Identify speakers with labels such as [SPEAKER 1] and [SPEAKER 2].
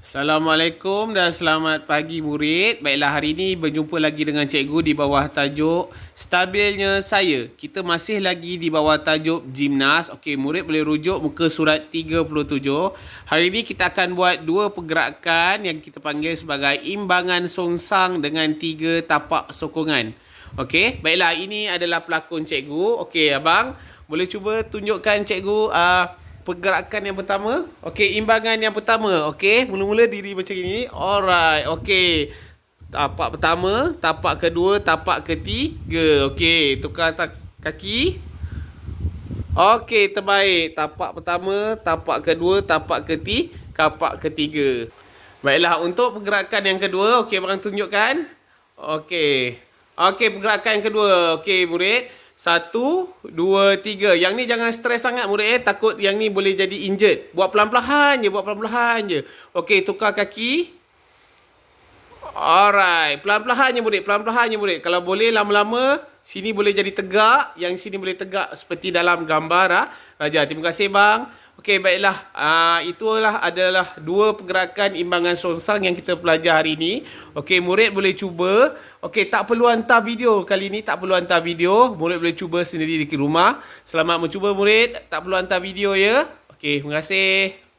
[SPEAKER 1] Assalamualaikum dan selamat pagi murid. Baiklah hari ini berjumpa lagi dengan cikgu di bawah tajuk Stabilnya Saya. Kita masih lagi di bawah tajuk Gimnas. Okey, murid boleh rujuk muka surat 37. Hari ini kita akan buat dua pergerakan yang kita panggil sebagai imbangan songsang dengan tiga tapak sokongan. Okey, baiklah ini adalah pelakon cikgu. Okey, abang boleh cuba tunjukkan cikgu uh, pergerakan yang pertama. Okey, imbangan yang pertama. Okey, mula-mula diri macam ini. Alright, okey. Tapak pertama, tapak kedua, tapak ketiga. Okey, tukar tak kaki. Okey, terbaik. Tapak pertama, tapak kedua, tapak ketiga, tapak ketiga. Baiklah, untuk pergerakan yang kedua, okey, barang tunjukkan. Okey. Okey, pergerakan yang kedua. Okey, murid. Satu, dua, tiga. Yang ni jangan stres sangat murid eh. Takut yang ni boleh jadi injured. Buat pelan-pelan je. Buat pelan-pelan je. Okey, tukar kaki. Alright. Pelan-pelan je murid. Pelan-pelan je murid. Kalau boleh lama-lama, sini boleh jadi tegak. Yang sini boleh tegak seperti dalam gambar. Ah. Raja, terima kasih bang. Okey, baiklah. Uh, itulah adalah dua pergerakan imbangan sonsang yang kita pelajar hari ini. Okey, murid boleh cuba. Okey, tak perlu hantar video kali ini Tak perlu hantar video. Murid boleh cuba sendiri di rumah. Selamat mencuba, murid. Tak perlu hantar video, ya. Okey, terima kasih.